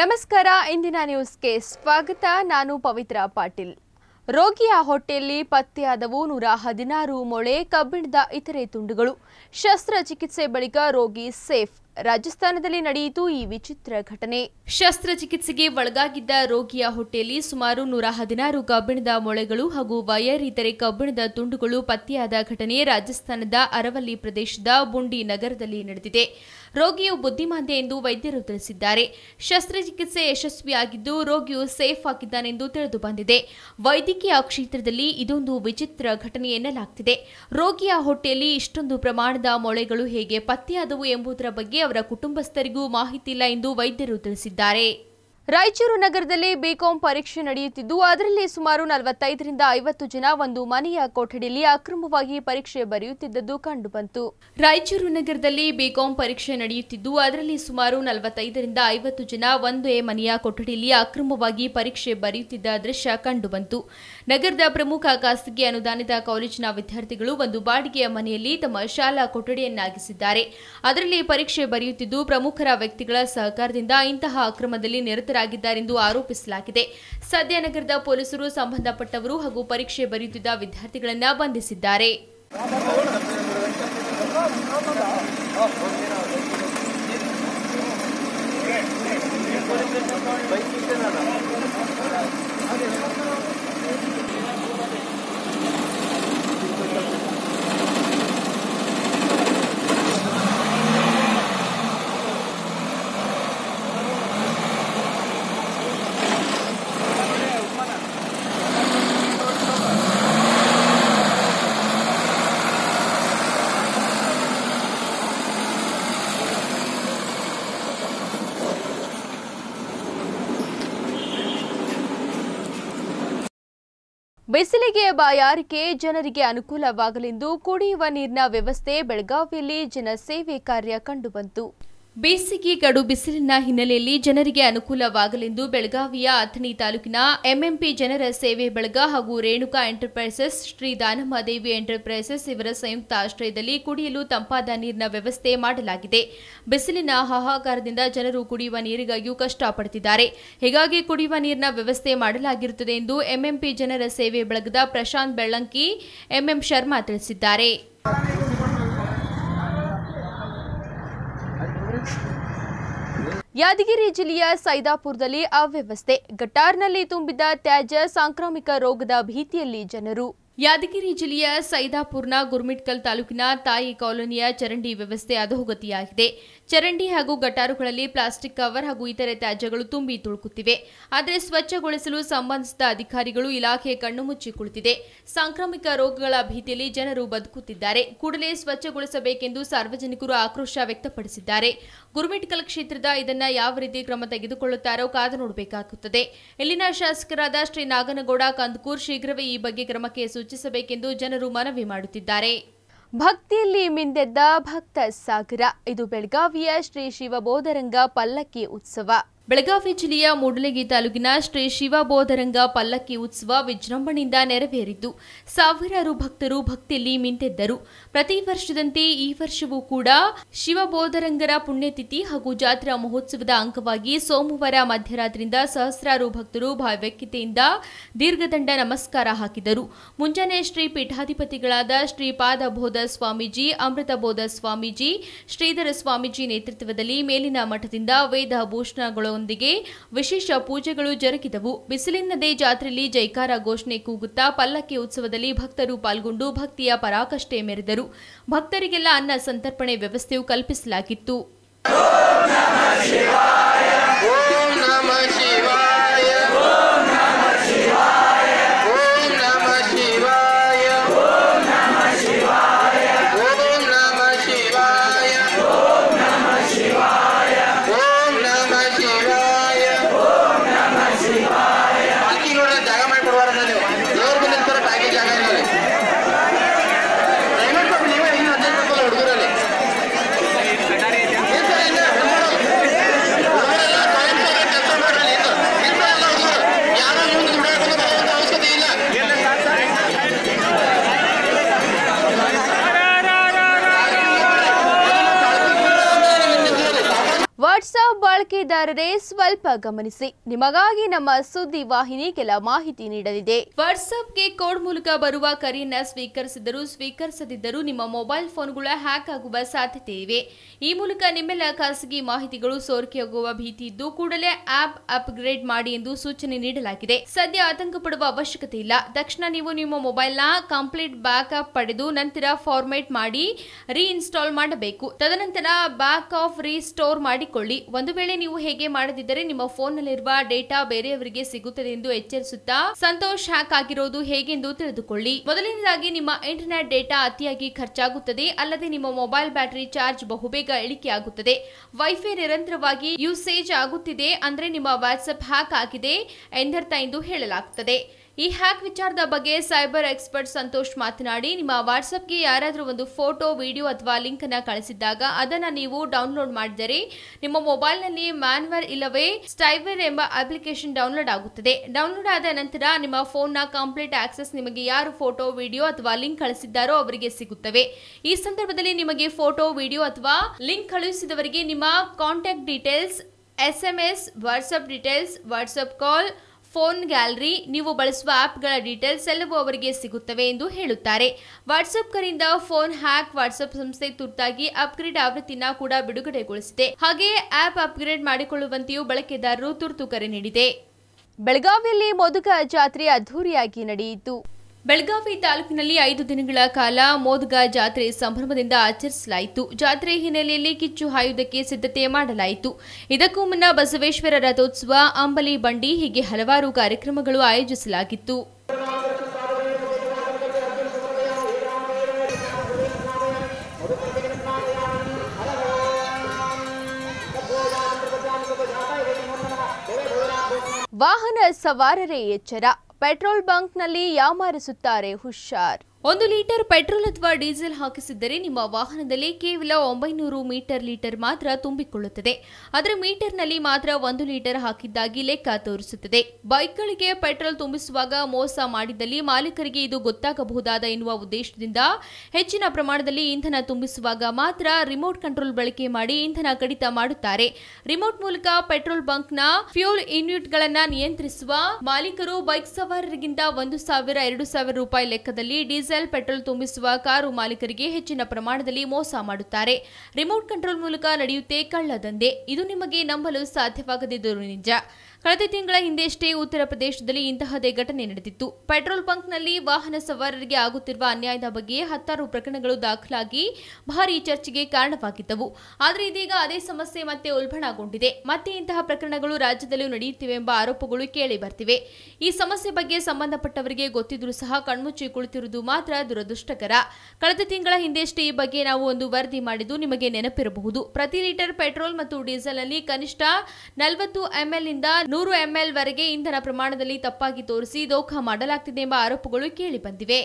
ನಮಸ್ಕಾರ ಇಂದಿನ ನ್ಯೂಸ್ಗೆ ಸ್ವಾಗತ ನಾನು ಪವಿತ್ರ ಪಾಟೀಲ್ ರೋಗಿಯ ಹೊಟ್ಟೆಯಲ್ಲಿ ಪತ್ತೆಯಾದವು ನೂರ ಹದಿನಾರು ಮೊಳೆ ಕಬ್ಬಿಣದ ಇತರೆ ತುಂಡುಗಳು ಶಸ್ತ್ರಚಿಕಿತ್ಸೆ ಬಳಿಕ ರೋಗಿ ಸೇಫ್ ರಾಜಸ್ಥಾನದಲ್ಲಿ ನಡೆಯಿತು ಈ ವಿಚಿತ್ರ ಘಟನೆ ಶಸ್ತ್ರಚಿಕಿತ್ಸೆಗೆ ಒಳಗಾಗಿದ್ದ ರೋಗಿಯ ಹೊಟ್ಟೆಯಲ್ಲಿ ಸುಮಾರು ನೂರ ಹದಿನಾರು ಕಬ್ಬಿಣದ ಮೊಳೆಗಳು ಹಾಗೂ ವಯರ್ ಇತರೆ ಕಬ್ಬಿಣದ ತುಂಡುಗಳು ಪತ್ತೆಯಾದ ಘಟನೆ ರಾಜಸ್ಥಾನದ ಅರವಲ್ಲಿ ಪ್ರದೇಶದ ಬುಂಡಿ ನಗರದಲ್ಲಿ ನಡೆದಿದೆ ರೋಗಿಯು ಬುದ್ಧಿಮಾಂದ್ಯ ಎಂದು ವೈದ್ಯರು ತಿಳಿಸಿದ್ದಾರೆ ಶಸ್ತ್ರಚಿಕಿತ್ಸೆ ಯಶಸ್ವಿಯಾಗಿದ್ದು ರೋಗಿಯು ಸೇಫ್ ಆಗಿದ್ದಾನೆಂದು ತಿಳಿದು ಬಂದಿದೆ ವೈದ್ಯಕೀಯ ಕ್ಷೇತ್ರದಲ್ಲಿ ಇದೊಂದು ವಿಚಿತ್ರ ಘಟನೆ ಎನ್ನಲಾಗ್ತಿದೆ ರೋಗಿಯ ಹೊಟ್ಟೆಯಲ್ಲಿ ಇಷ್ಟೊಂದು ಪ್ರಮಾಣದ ಮೊಳೆಗಳು ಹೇಗೆ ಪತ್ತೆಯಾದವು ಎಂಬುದರ ಬಗ್ಗೆ ಅವರ ಕುಟುಂಬಸ್ಥರಿಗೂ ಮಾಹಿತಿ ಇಲ್ಲ ಎಂದು ವೈದ್ಯರು ತಿಳಿಸಿದ್ದಾರೆ ರಾಯಚೂರು ನಗರದಲ್ಲಿ ಬಿಕಾಂ ಪರೀಕ್ಷೆ ನಡೆಯುತ್ತಿದ್ದು ಅದರಲ್ಲಿ ಸುಮಾರು ನಲವತ್ತೈದರಿಂದ ಐವತ್ತು ಜನ ಒಂದು ಮನೆಯ ಕೊಠಡಿಯಲ್ಲಿ ಅಕ್ರಮವಾಗಿ ಪರೀಕ್ಷೆ ಬರೆಯುತ್ತಿದ್ದದ್ದು ಕಂಡುಬಂತು ರಾಯಚೂರು ನಗರದಲ್ಲಿ ಬಿಕಾಂ ಪರೀಕ್ಷೆ ನಡೆಯುತ್ತಿದ್ದು ಅದರಲ್ಲಿ ಸುಮಾರು ನಲವತ್ತೈದರಿಂದ ಐವತ್ತು ಜನ ಒಂದೇ ಮನೆಯ ಕೊಠಡಿಯಲ್ಲಿ ಅಕ್ರಮವಾಗಿ ಪರೀಕ್ಷೆ ಬರೆಯುತ್ತಿದ್ದ ದೃಶ್ಯ ಕಂಡುಬಂತು ನಗರದ ಪ್ರಮುಖ ಖಾಸಗಿ ಅನುದಾನಿತ ಕಾಲೇಜಿನ ವಿದ್ಯಾರ್ಥಿಗಳು ಒಂದು ಬಾಡಿಗೆಯ ಮನೆಯಲ್ಲಿ ತಮ್ಮ ಶಾಲಾ ಕೊಠಡಿಯನ್ನಾಗಿಸಿದ್ದಾರೆ ಅದರಲ್ಲಿ ಪರೀಕ್ಷೆ ಬರೆಯುತ್ತಿದ್ದು ಪ್ರಮುಖರ ವ್ಯಕ್ತಿಗಳ ಸಹಕಾರದಿಂದ ಇಂತಹ ಅಕ್ರಮದಲ್ಲಿ ನಿರತ ನಿರತರಾಗಿದ್ದಾರೆಂದು ಆರೋಪಿಸಲಾಗಿದೆ ಸದ್ಯ ನಗರದ ಪೊಲೀಸರು ಸಂಬಂಧಪಟ್ಟವರು ಹಾಗೂ ಪರೀಕ್ಷೆ ಬರೆಯುತ್ತಿದ್ದ ವಿದ್ಯಾರ್ಥಿಗಳನ್ನು ಬಂಧಿಸಿದ್ದಾರೆ ಬಿಸಿಲಿಗೆ ಬಾಯಾರಿಕೆ ಜನರಿಗೆ ಅನುಕೂಲವಾಗಲೆಂದು ಕುಡಿಯುವ ನೀರಿನ ವ್ಯವಸ್ಥೆ ಬೆಳಗಾವಿಯಲ್ಲಿ ಜನಸೇವೆ ಕಾರ್ಯ ಕಂಡುಬಂತು ಬೇಸಿಗೆ ಗಡು ಬಿಸಿಲಿನ ಹಿನ್ನೆಲೆಯಲ್ಲಿ ಜನರಿಗೆ ಅನುಕೂಲವಾಗಲೆಂದು ಬೆಳಗಾವಿಯ ಅಥಣಿ ತಾಲೂಕಿನ ಎಂಎಂಪಿ ಜನರ ಸೇವೆ ಬಳಗ ಹಾಗೂ ರೇಣುಕಾ ಎಂಟರ್ಪ್ರೈಸಸ್ ಶ್ರೀ ದೇವಿ ಎಂಟರ್ಪ್ರೈಸಸ್ ಇವರ ಸಂಯುಕ್ತ ಆಶ್ರಯದಲ್ಲಿ ಕುಡಿಯಲು ತಂಪಾದ ನೀರಿನ ವ್ಯವಸ್ಥೆ ಮಾಡಲಾಗಿದೆ ಬಿಸಿಲಿನ ಹಾಹಾಕಾರದಿಂದ ಜನರು ಕುಡಿಯುವ ನೀರಿಗಾಗಿಯೂ ಕಷ್ಟಪಡುತ್ತಿದ್ದಾರೆ ಹೀಗಾಗಿ ಕುಡಿಯುವ ನೀರಿನ ವ್ಯವಸ್ಥೆ ಮಾಡಲಾಗಿರುತ್ತದೆ ಎಂದು ಎಂಎಂಪಿ ಜನರ ಸೇವೆ ಬಳಗದ ಪ್ರಶಾಂತ್ ಬೆಳ್ಳಂಕಿ ಎಂಎಂ ಶರ್ಮಾ ತಿಳಿಸಿದ್ದಾರೆ ಯಾದಗಿರಿ ಜಿಲ್ಲೆಯ ಸೈದಾಪುರದಲ್ಲಿ ಅವ್ಯವಸ್ಥೆ ಗಟಾರ್ನಲ್ಲಿ ತುಂಬಿದ ತ್ಯಾಜ್ಯ ಸಾಂಕ್ರಾಮಿಕ ರೋಗದ ಭೀತಿಯಲ್ಲಿ ಜನರು ಯಾದಗಿರಿ ಜಿಲ್ಲೆಯ ಸೈದಾಪುರ್ನ ಗುರ್ಮಿಟ್ಕಲ್ ತಾಲೂಕಿನ ತಾಯಿ ಕಾಲೋನಿಯ ಚರಂಡಿ ವ್ಯವಸ್ಥೆ ಅಧೋಗತಿಯಾಗಿದೆ ಚರಂಡಿ ಹಾಗೂ ಗಟಾರುಗಳಲ್ಲಿ ಪ್ಲಾಸ್ಟಿಕ್ ಕವರ್ ಹಾಗೂ ಇತರೆ ತ್ಯಾಜ್ಯಗಳು ತುಂಬಿ ತುಳುಕುತ್ತಿವೆ ಆದರೆ ಸ್ವಚ್ಛಗೊಳಿಸಲು ಸಂಬಂಧಿಸಿದ ಅಧಿಕಾರಿಗಳು ಇಲಾಖೆ ಕಣ್ಣು ಮುಚ್ಚಿ ಕುಳಿತಿದೆ ಸಾಂಕ್ರಾಮಿಕ ರೋಗಗಳ ಭೀತಿಯಲ್ಲಿ ಜನರು ಬದುಕುತ್ತಿದ್ದಾರೆ ಕೂಡಲೇ ಸ್ವಚ್ಛಗೊಳಿಸಬೇಕೆಂದು ಸಾರ್ವಜನಿಕರು ಆಕ್ರೋಶ ವ್ಯಕ್ತಪಡಿಸಿದ್ದಾರೆ ಗುರ್ಮಿಟ್ಕಲ್ ಕ್ಷೇತ್ರದ ಇದನ್ನ ಯಾವ ರೀತಿ ಕ್ರಮ ತೆಗೆದುಕೊಳ್ಳುತ್ತಾರೋ ಕಾದು ನೋಡಬೇಕಾಗುತ್ತದೆ ಇಲ್ಲಿನ ಶಾಸಕರಾದ ಶ್ರೀ ನಾಗನಗೌಡ ಕಂದಕೂರ್ ಶೀಘ್ರವೇ ಈ ಬಗ್ಗೆ ಕ್ರಮಕ್ಕೆ ಸೂಚಿಸಬೇಕೆಂದು ಜನರು ಮನವಿ ಮಾಡುತ್ತಿದ್ದಾರೆ ಭಕ್ತಿಯಲ್ಲಿ ಮಿಂದೆದ್ದ ಭಕ್ತ ಸಾಗರ ಇದು ಬೆಳಗಾವಿಯ ಶ್ರೀ ಶಿವಬೋಧರಂಗ ಪಲ್ಲಕ್ಕಿ ಉತ್ಸವ ಬೆಳಗಾವಿ ಜಿಲ್ಲೆಯ ಮೂಡಲಗಿ ತಾಲೂಕಿನ ಶ್ರೀ ಶಿವಬೋಧರಂಗ ಪಲ್ಲಕ್ಕಿ ಉತ್ಸವ ವಿಜೃಂಭಣೆಯಿಂದ ನೆರವೇರಿದ್ದು ಸಾವಿರಾರು ಭಕ್ತರು ಭಕ್ತಿಯಲ್ಲಿ ಮಿಂತೆದ್ದರು ಪ್ರತಿ ವರ್ಷದಂತೆ ಈ ವರ್ಷವೂ ಕೂಡ ಶಿವಬೋಧರಂಗರ ಪುಣ್ಯತಿಥಿ ಹಾಗೂ ಜಾತ್ರಾ ಮಹೋತ್ಸವದ ಅಂಗವಾಗಿ ಸೋಮವಾರ ಮಧ್ಯರಾತ್ರಿಯಿಂದ ಸಹಸ್ರಾರು ಭಕ್ತರು ಭಾವ್ಯಕ್ಯತೆಯಿಂದ ದೀರ್ಘದಂಡ ನಮಸ್ಕಾರ ಹಾಕಿದರು ಮುಂಜಾನೆ ಶ್ರೀ ಪೀಠಾಧಿಪತಿಗಳಾದ ಶ್ರೀ ಬೋಧ ಸ್ವಾಮೀಜಿ ಬೋಧ ಸ್ವಾಮೀಜಿ ಶ್ರೀಧರ ಸ್ವಾಮೀಜಿ ನೇತೃತ್ವದಲ್ಲಿ ಮೇಲಿನ ಮಠದಿಂದ ವೇದ ಭೂಷಣಗಳು ವಿಶೇಷ ಪೂಜೆಗಳು ಜರುಗಿದವು ಬಿಸಿಲಿನದೇ ಜಾತ್ರೆಯಲ್ಲಿ ಜೈಕಾರ ಘೋಷಣೆ ಕೂಗುತ್ತಾ ಪಲ್ಲಕ್ಕಿ ಉತ್ಸವದಲ್ಲಿ ಭಕ್ತರು ಪಾಲ್ಗೊಂಡು ಭಕ್ತಿಯ ಪರಾಕಷ್ಟೆ ಮೆರೆದರು ಭಕ್ತರಿಗೆಲ್ಲ ಅನ್ನ ಸಂತರ್ಪಣೆ ವ್ಯವಸ್ಥೆಯು ಕಲ್ಪಿಸಲಾಗಿತ್ತು ವಾಟ್ಸಾಪ್ ಬಳಕೆದಾರರೇ ಸ್ವಲ್ಪ ಗಮನಿಸಿ ನಿಮಗಾಗಿ ನಮ್ಮ ಸುದ್ದಿ ವಾಹಿನಿ ಕೆಲ ಮಾಹಿತಿ ನೀಡಲಿದೆ ವಾಟ್ಸಪ್ಗೆ ಕೋಡ್ ಮೂಲಕ ಬರುವ ಕರೆಯನ್ನ ಸ್ವೀಕರಿಸಿದರೂ ಸ್ವೀಕರಿಸದಿದ್ದರೂ ನಿಮ್ಮ ಮೊಬೈಲ್ ಫೋನ್ಗಳ ಹ್ಯಾಕ್ ಆಗುವ ಸಾಧ್ಯತೆ ಇವೆ ಈ ಮೂಲಕ ನಿಮ್ಮೆಲ್ಲ ಖಾಸಗಿ ಮಾಹಿತಿಗಳು ಸೋರಿಕೆಯಾಗುವ ಭೀತಿ ಇದ್ದು ಕೂಡಲೇ ಆಪ್ ಅಪ್ಗ್ರೇಡ್ ಮಾಡಿ ಎಂದು ಸೂಚನೆ ನೀಡಲಾಗಿದೆ ಸದ್ಯ ಆತಂಕ ಪಡುವ ಅವಶ್ಯಕತೆ ಇಲ್ಲ ತಕ್ಷಣ ನೀವು ನಿಮ್ಮ ಮೊಬೈಲ್ನ ಕಂಪ್ಲೀಟ್ ಬ್ಯಾಕಪ್ ಪಡೆದು ನಂತರ ಫಾರ್ಮೇಟ್ ಮಾಡಿ ರೀಇನ್ಸ್ಟಾಲ್ ಮಾಡಬೇಕು ತದನಂತರ ಬ್ಯಾಕ್ ಆಫ್ ರೀಸ್ಟೋರ್ ಮಾಡಿಕೊಳ್ಳಿ ಮಾಡಿಕೊಳ್ಳಿ ಒಂದು ವೇಳೆ ನೀವು ಹೇಗೆ ಮಾಡದಿದ್ದರೆ ನಿಮ್ಮ ನಲ್ಲಿರುವ ಡೇಟಾ ಬೇರೆಯವರಿಗೆ ಸಿಗುತ್ತದೆ ಎಂದು ಎಚ್ಚರಿಸುತ್ತಾ ಸಂತೋಷ್ ಹ್ಯಾಕ್ ಆಗಿರೋದು ಹೇಗೆಂದು ತಿಳಿದುಕೊಳ್ಳಿ ಮೊದಲನೇದಾಗಿ ನಿಮ್ಮ ಇಂಟರ್ನೆಟ್ ಡೇಟಾ ಅತಿಯಾಗಿ ಖರ್ಚಾಗುತ್ತದೆ ಅಲ್ಲದೆ ನಿಮ್ಮ ಮೊಬೈಲ್ ಬ್ಯಾಟರಿ ಚಾರ್ಜ್ ಬಹುಬೇಗ ಇಳಿಕೆಯಾಗುತ್ತದೆ ವೈಫೈ ನಿರಂತರವಾಗಿ ಯೂಸೇಜ್ ಆಗುತ್ತಿದೆ ಅಂದ್ರೆ ನಿಮ್ಮ ವಾಟ್ಸ್ಆಪ್ ಹ್ಯಾಕ್ ಆಗಿದೆ ಎಂದರ್ಥ ಎಂದು ಹೇಳಲಾಗುತ್ತದೆ ಈ ಹ್ಯಾಕ್ ವಿಚಾರದ ಬಗ್ಗೆ ಸೈಬರ್ ಎಕ್ಸ್ಪರ್ಟ್ ಸಂತೋಷ್ ಮಾತನಾಡಿ ನಿಮ್ಮ ವಾಟ್ಸಪ್ಗೆ ಯಾರಾದರೂ ಒಂದು ಫೋಟೋ ವಿಡಿಯೋ ಅಥವಾ ಲಿಂಕನ್ನು ಕಳಿಸಿದಾಗ ಅದನ್ನು ನೀವು ಡೌನ್ಲೋಡ್ ಮಾಡಿದರೆ ನಿಮ್ಮ ಮೊಬೈಲ್ನಲ್ಲಿ ಮ್ಯಾನ್ವರ್ ಇಲ್ಲವೇ ಸ್ಟೈವರ್ ಎಂಬ ಅಪ್ಲಿಕೇಶನ್ ಡೌನ್ಲೋಡ್ ಆಗುತ್ತದೆ ಡೌನ್ಲೋಡ್ ಆದ ನಂತರ ನಿಮ್ಮ ಫೋನ್ನ ಕಂಪ್ಲೀಟ್ ಆಕ್ಸೆಸ್ ನಿಮಗೆ ಯಾರು ಫೋಟೋ ವಿಡಿಯೋ ಅಥವಾ ಲಿಂಕ್ ಕಳಿಸಿದ್ದಾರೋ ಅವರಿಗೆ ಸಿಗುತ್ತವೆ ಈ ಸಂದರ್ಭದಲ್ಲಿ ನಿಮಗೆ ಫೋಟೋ ವಿಡಿಯೋ ಅಥವಾ ಲಿಂಕ್ ಕಳುಹಿಸಿದವರಿಗೆ ನಿಮ್ಮ contact details S M S WhatsApp details WhatsApp call phone gallery ನೀವು ಬಳಸುವ ಆಪ್ಗಳ ಡೀಟೇಲ್ಸ್ ಎಲ್ಲವೂ ಅವರಿಗೆ ಸಿಗುತ್ತವೆ ಎಂದು ಹೇಳುತ್ತಾರೆ ವಾಟ್ಸಪ್ ಕರಿಂದ ಫೋನ್ ಹ್ಯಾಕ್ ವಾಟ್ಸಪ್ ಸಂಸ್ಥೆ ತುರ್ತಾಗಿ ಅಪ್ಗ್ರೇಡ್ ಆವೃತ್ತಿನ ಕೂಡ ಬಿಡುಗಡೆಗೊಳಿಸಿದೆ ಹಾಗೆಯೇ ಆಪ್ ಅಪ್ಗ್ರೇಡ್ ಮಾಡಿಕೊಳ್ಳುವಂತೆಯೂ ಬಳಕೆದಾರರು ತುರ್ತು ಕರೆ ನೀಡಿದೆ ಬೆಳಗಾವಿಯಲ್ಲಿ ಮೋದಕ ಜಾತ್ರೆ ಅದ್ದೂರಿಯಾಗಿ ನಡೆಯಿತು ಬೆಳಗಾವಿ ತಾಲೂಕಿನಲ್ಲಿ ಐದು ದಿನಗಳ ಕಾಲ ಮೋದಗ ಜಾತ್ರೆ ಸಂಭ್ರಮದಿಂದ ಆಚರಿಸಲಾಯಿತು ಜಾತ್ರೆ ಹಿನ್ನೆಲೆಯಲ್ಲಿ ಕಿಚ್ಚು ಹಾಯುವುದಕ್ಕೆ ಸಿದ್ಧತೆ ಮಾಡಲಾಯಿತು ಇದಕ್ಕೂ ಮುನ್ನ ಬಸವೇಶ್ವರ ರಥೋತ್ಸವ ಅಂಬಲಿ ಬಂಡಿ ಹೀಗೆ ಹಲವಾರು ಕಾರ್ಯಕ್ರಮಗಳು ಆಯೋಜಿಸಲಾಗಿತ್ತು ವಾಹನ ಸವಾರರೇ ಎಚ್ಚರ ಪೆಟ್ರೋಲ್ ಬಂಕ್ನಲ್ಲಿ ಯಾಮಾರಿಸುತ್ತಾರೆ ಹುಷಾರ್ ಒಂದು ಲೀಟರ್ ಪೆಟ್ರೋಲ್ ಅಥವಾ ಡೀಸೆಲ್ ಹಾಕಿಸಿದ್ದರೆ ನಿಮ್ಮ ವಾಹನದಲ್ಲಿ ಕೇವಲ ಒಂಬೈನೂರು ಮೀಟರ್ ಲೀಟರ್ ಮಾತ್ರ ತುಂಬಿಕೊಳ್ಳುತ್ತದೆ ಅದರ ಮೀಟರ್ನಲ್ಲಿ ಮಾತ್ರ ಒಂದು ಲೀಟರ್ ಹಾಕಿದ್ದಾಗಿ ಲೆಕ್ಕ ತೋರಿಸುತ್ತದೆ ಬೈಕ್ಗಳಿಗೆ ಪೆಟ್ರೋಲ್ ತುಂಬಿಸುವಾಗ ಮೋಸ ಮಾಡಿದಲ್ಲಿ ಮಾಲೀಕರಿಗೆ ಇದು ಗೊತ್ತಾಗಬಹುದಾದ ಎನ್ನುವ ಉದ್ದೇಶದಿಂದ ಹೆಚ್ಚಿನ ಪ್ರಮಾಣದಲ್ಲಿ ಇಂಧನ ತುಂಬಿಸುವಾಗ ಮಾತ್ರ ರಿಮೋಟ್ ಕಂಟ್ರೋಲ್ ಬಳಕೆ ಮಾಡಿ ಇಂಧನ ಕಡಿತ ಮಾಡುತ್ತಾರೆ ರಿಮೋಟ್ ಮೂಲಕ ಪೆಟ್ರೋಲ್ ಬಂಕ್ನ ಫ್ಯೂಲ್ ಯೂನಿಟ್ಗಳನ್ನು ನಿಯಂತ್ರಿಸುವ ಮಾಲೀಕರು ಬೈಕ್ ಸವಾರರಿಗಿಂತ ಒಂದು ಸಾವಿರ ಎರಡು ಸಾವಿರ ರೂಪಾಯಿ ಲೆಕ್ಕದಲ್ಲಿ ಡೀಸೆಲ್ ಡೀಸೆಲ್ ಪೆಟ್ರೋಲ್ ತುಂಬಿಸುವ ಕಾರು ಮಾಲೀಕರಿಗೆ ಹೆಚ್ಚಿನ ಪ್ರಮಾಣದಲ್ಲಿ ಮೋಸ ಮಾಡುತ್ತಾರೆ ರಿಮೋಟ್ ಕಂಟ್ರೋಲ್ ಮೂಲಕ ನಡೆಯುತ್ತೆ ದಂಧೆ ಇದು ನಿಮಗೆ ನಂಬಲು ಸಾಧ್ಯವಾಗದಿದ್ದರೂ ನಿಜ ಕಳೆದ ತಿಂಗಳ ಹಿಂದೆಯಷ್ಟೇ ಉತ್ತರ ಪ್ರದೇಶದಲ್ಲಿ ಇಂತಹದೇ ಘಟನೆ ನಡೆದಿತ್ತು ಪೆಟ್ರೋಲ್ ಪಂಕ್ನಲ್ಲಿ ವಾಹನ ಸವಾರರಿಗೆ ಆಗುತ್ತಿರುವ ಅನ್ಯಾಯದ ಬಗ್ಗೆ ಹತ್ತಾರು ಪ್ರಕರಣಗಳು ದಾಖಲಾಗಿ ಭಾರಿ ಚರ್ಚೆಗೆ ಕಾರಣವಾಗಿದ್ದವು ಆದರೆ ಇದೀಗ ಅದೇ ಸಮಸ್ಯೆ ಮತ್ತೆ ಉಲ್ಬಣಗೊಂಡಿದೆ ಮತ್ತೆ ಇಂತಹ ಪ್ರಕರಣಗಳು ರಾಜ್ಯದಲ್ಲೂ ನಡೆಯುತ್ತಿವೆ ಎಂಬ ಆರೋಪಗಳು ಕೇಳಿ ಬರ್ತಿವೆ ಈ ಸಮಸ್ಯೆ ಬಗ್ಗೆ ಸಂಬಂಧಪಟ್ಟವರಿಗೆ ಗೊತ್ತಿದ್ರೂ ಸಹ ಕಣ್ಮುಚ್ಚಿ ಕುಳಿತಿರುವುದು ಮಾತ್ರ ದುರದೃಷ್ಟಕರ ಕಳೆದ ತಿಂಗಳ ಹಿಂದೆಯಷ್ಟೇ ಈ ಬಗ್ಗೆ ನಾವು ಒಂದು ವರದಿ ಮಾಡಿದ್ದು ನಿಮಗೆ ನೆನಪಿರಬಹುದು ಪ್ರತಿ ಲೀಟರ್ ಪೆಟ್ರೋಲ್ ಮತ್ತು ಡೀಸೆಲ್ನಲ್ಲಿ ಕನಿಷ್ಠ ನಲವತ್ತು ಎಂಎಲ್ ಇಂದ ನೂರು ಎಂಎಲ್ವರೆಗೆ ಇಂಧನ ಪ್ರಮಾಣದಲ್ಲಿ ತಪ್ಪಾಗಿ ತೋರಿಸಿ ದೋಖ ಮಾಡಲಾಗ್ತಿದೆ ಎಂಬ ಆರೋಪಗಳು ಕೇಳಿಬಂದಿವೆ